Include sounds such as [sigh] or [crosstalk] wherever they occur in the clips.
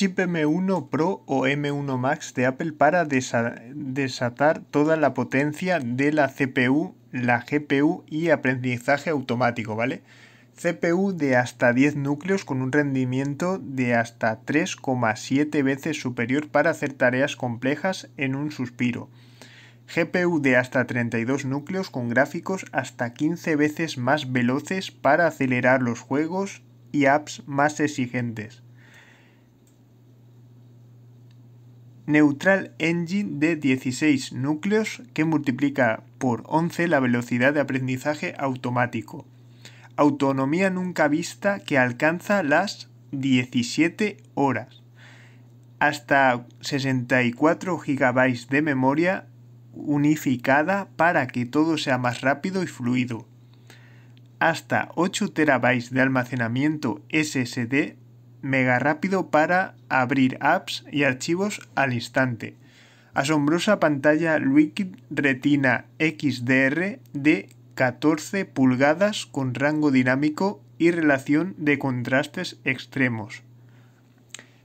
chip M1 Pro o M1 Max de Apple para desatar toda la potencia de la CPU, la GPU y aprendizaje automático, ¿vale? CPU de hasta 10 núcleos con un rendimiento de hasta 3,7 veces superior para hacer tareas complejas en un suspiro. GPU de hasta 32 núcleos con gráficos hasta 15 veces más veloces para acelerar los juegos y apps más exigentes. Neutral Engine de 16 núcleos que multiplica por 11 la velocidad de aprendizaje automático. Autonomía nunca vista que alcanza las 17 horas. Hasta 64 GB de memoria unificada para que todo sea más rápido y fluido. Hasta 8 TB de almacenamiento SSD mega rápido para abrir apps y archivos al instante. Asombrosa pantalla Liquid Retina XDR de 14 pulgadas con rango dinámico y relación de contrastes extremos.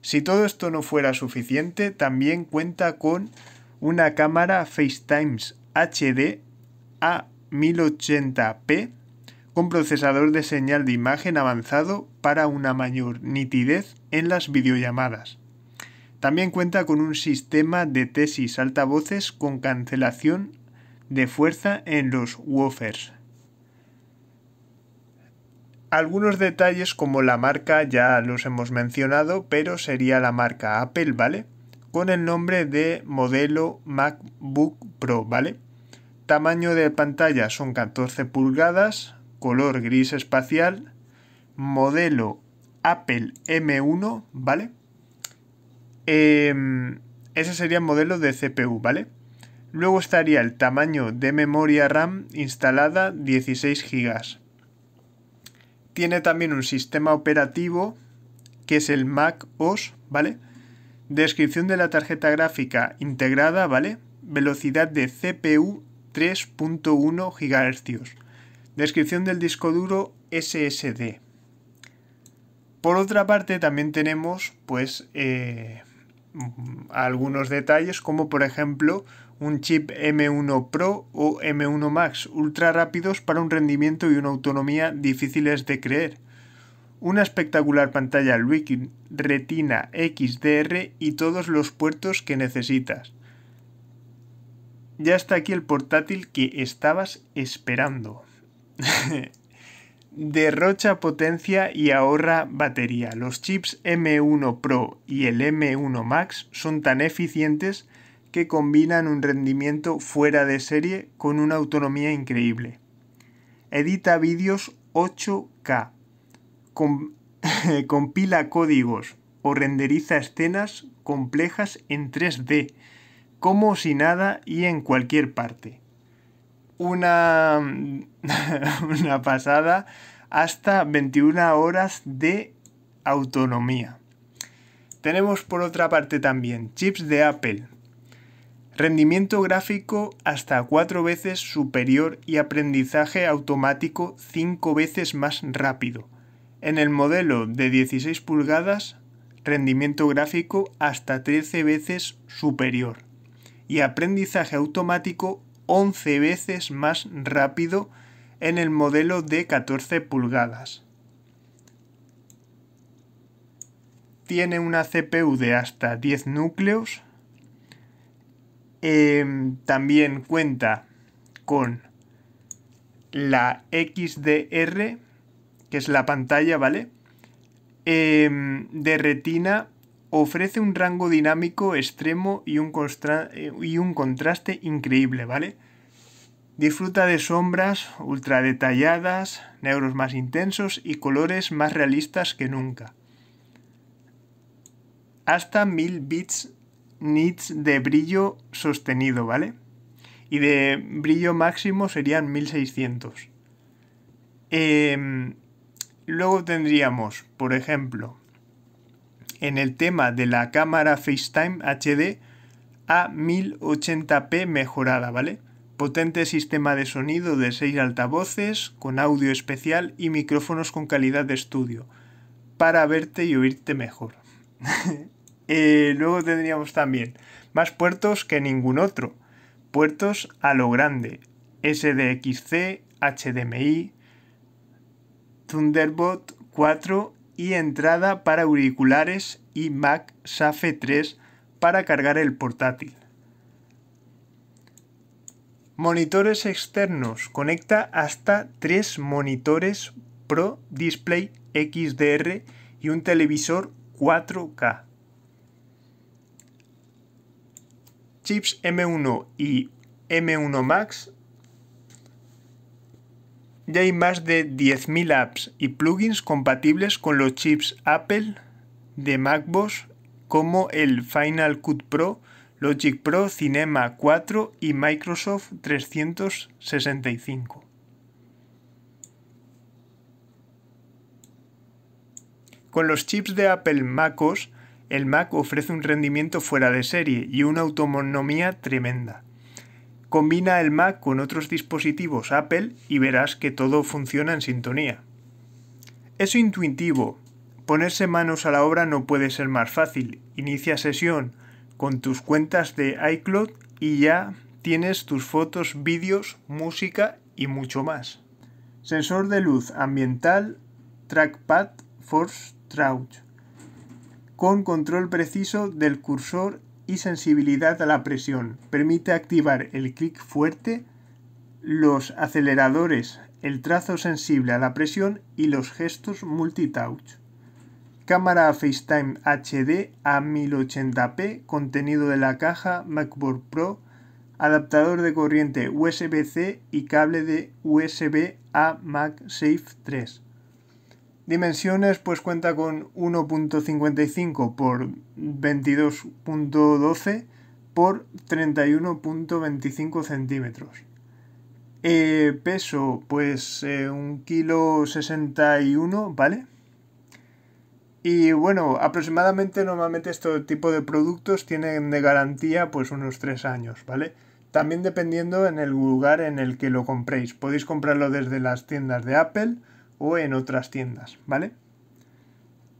Si todo esto no fuera suficiente, también cuenta con una cámara FaceTimes HD a 1080p con procesador de señal de imagen avanzado para una mayor nitidez en las videollamadas. También cuenta con un sistema de tesis altavoces con cancelación de fuerza en los woofers. Algunos detalles como la marca ya los hemos mencionado, pero sería la marca Apple, ¿vale? Con el nombre de modelo MacBook Pro, ¿vale? Tamaño de pantalla son 14 pulgadas, color gris espacial, modelo Apple M1, ¿vale? Em, ese sería el modelo de CPU, ¿vale? Luego estaría el tamaño de memoria RAM instalada 16 GB. Tiene también un sistema operativo que es el Mac OS, ¿vale? Descripción de la tarjeta gráfica integrada, ¿vale? Velocidad de CPU 3.1 GHz. Descripción del disco duro SSD. Por otra parte, también tenemos pues eh, algunos detalles, como por ejemplo un chip M1 Pro o M1 Max ultra rápidos para un rendimiento y una autonomía difíciles de creer. Una espectacular pantalla Liquid Retina XDR y todos los puertos que necesitas. Ya está aquí el portátil que estabas esperando. [laughs] Derrocha potencia y ahorra batería. Los chips M1 Pro y el M1 Max son tan eficientes que combinan un rendimiento fuera de serie con una autonomía increíble. Edita vídeos 8K, [laughs] compila códigos o renderiza escenas complejas en 3D, como si nada y en cualquier parte una, [laughs] una pasada hasta 21 horas de autonomía. Tenemos por otra parte también chips de Apple. Rendimiento gráfico hasta 4 veces superior y aprendizaje automático 5 veces más rápido. En el modelo de 16 pulgadas, rendimiento gráfico hasta 13 veces superior y aprendizaje automático 11 veces más rápido en el modelo de 14 pulgadas. Tiene una CPU de hasta 10 núcleos. Em, también cuenta con la XDR, que es la pantalla, ¿vale? Em, de retina ofrece un rango dinámico extremo eh, y un, contraste increíble, ¿vale? Disfruta de sombras ultra detalladas, negros más intensos y colores más realistas que nunca. Hasta 1000 bits nits de brillo sostenido, ¿vale? Y de brillo máximo serían 1600. Em, luego tendríamos, por ejemplo, en el tema de la cámara FaceTime HD a 1080p mejorada, ¿vale? Potente sistema de sonido de 6 altavoces, con audio especial y micrófonos con calidad de estudio, para verte y oírte mejor. [laughs] Eh, luego tendríamos también más puertos que ningún otro. Puertos a lo grande, SDXC, HDMI, Thunderbolt 4 y entrada para auriculares y Mac Safe 3 para cargar el portátil. Monitores externos. Conecta hasta tres monitores Pro Display XDR y un televisor 4K. Chips M1 y M1 Max ya hay más de 10.000 apps y plugins compatibles con los chips Apple de MacBooks como el Final Cut Pro, Logic Pro, Cinema 4 y Microsoft 365. Con los chips de Apple MacOS, el Mac ofrece un rendimiento fuera de serie y una autonomía tremenda. Combina el Mac con otros dispositivos Apple y verás que todo funciona en sintonía. Es intuitivo. Ponerse manos a la obra no puede ser más fácil. Inicia sesión con tus cuentas de iCloud y ya tienes tus fotos, vídeos, música y mucho más. Sensor de luz ambiental Trackpad Force Trout con control preciso del cursor y sensibilidad a la presión. Permite activar el clic fuerte, los aceleradores, el trazo sensible a la presión y los gestos multitouch. Cámara FaceTime HD a 1080p, contenido de la caja, MacBook Pro, adaptador de corriente USB-C y cable de USB a MagSafe 3. Dimensiones pues cuenta con 1.55 por 22.12 por 31.25 centímetros. Eh, peso pues eh, un kilo 61, ¿vale? Y bueno, aproximadamente normalmente este tipo de productos tienen de garantía pues unos 3 años, ¿vale? También dependiendo en el lugar en el que lo compréis. Podéis comprarlo desde las tiendas de Apple o en otras tiendas, ¿vale?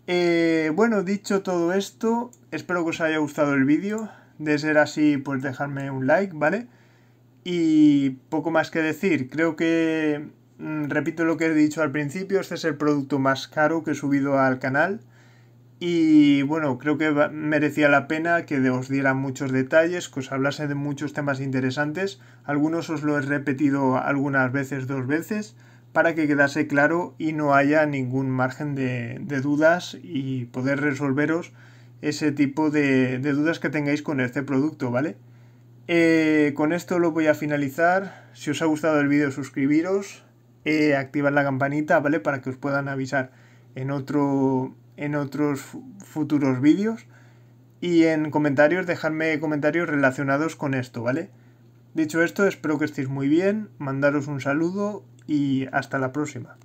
Eh, bueno, dicho todo esto, espero que os haya gustado el vídeo. De ser así, pues dejadme un like, ¿vale? Y poco más que decir, creo que, mm, repito lo que he dicho al principio, este es el producto más caro que he subido al canal. Y bueno, creo que merecía la pena que os diera muchos detalles, que os hablase de muchos temas interesantes. Algunos os lo he repetido algunas veces, dos veces para que quedase claro y no haya ningún margen de, dudas y poder resolveros ese tipo de, dudas que tengáis con este producto, ¿vale? Eh, con esto lo voy a finalizar. Si os ha gustado el vídeo, suscribiros, eh, activad la campanita, ¿vale? Para que os puedan avisar en, otro, en otros futuros vídeos. Y en comentarios, dejadme comentarios relacionados con esto, ¿vale? Dicho esto, espero que estéis muy bien, mandaros un saludo y hasta la próxima.